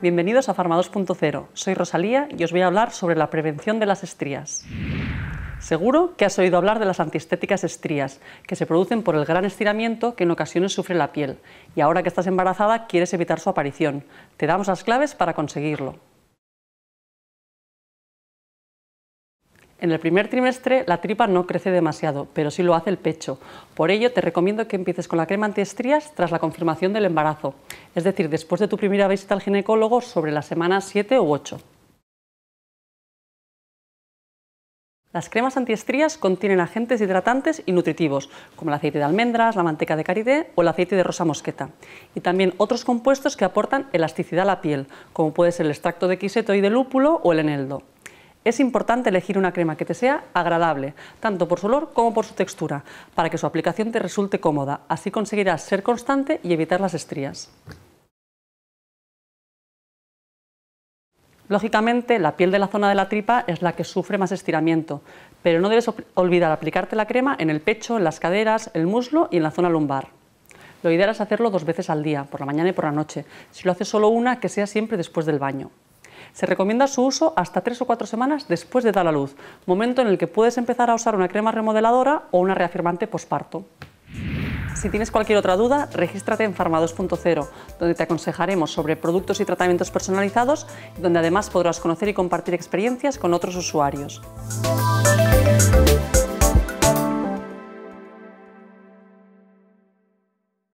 Bienvenidos a Farma 2.0. Soy Rosalía y os voy a hablar sobre la prevención de las estrías. Seguro que has oído hablar de las antiestéticas estrías, que se producen por el gran estiramiento que en ocasiones sufre la piel, y ahora que estás embarazada quieres evitar su aparición. Te damos las claves para conseguirlo. En el primer trimestre la tripa no crece demasiado, pero sí lo hace el pecho. Por ello te recomiendo que empieces con la crema antiestrías tras la confirmación del embarazo, es decir, después de tu primera visita al ginecólogo sobre la semana 7 u 8. Las cremas antiestrías contienen agentes hidratantes y nutritivos, como el aceite de almendras, la manteca de karité o el aceite de rosa mosqueta, y también otros compuestos que aportan elasticidad a la piel, como puede ser el extracto de quiseto y de lúpulo o el eneldo. Es importante elegir una crema que te sea agradable, tanto por su olor como por su textura, para que su aplicación te resulte cómoda. Así conseguirás ser constante y evitar las estrías. Lógicamente, la piel de la zona de la tripa es la que sufre más estiramiento, pero no debes olvidar aplicarte la crema en el pecho, en las caderas, el muslo y en la zona lumbar. Lo ideal es hacerlo dos veces al día, por la mañana y por la noche. Si lo haces solo una, que sea siempre después del baño. Se recomienda su uso hasta 3 o 4 semanas después de dar a luz, momento en el que puedes empezar a usar una crema remodeladora o una reafirmante posparto. Si tienes cualquier otra duda, regístrate en Farma 2.0, donde te aconsejaremos sobre productos y tratamientos personalizados, donde además podrás conocer y compartir experiencias con otros usuarios.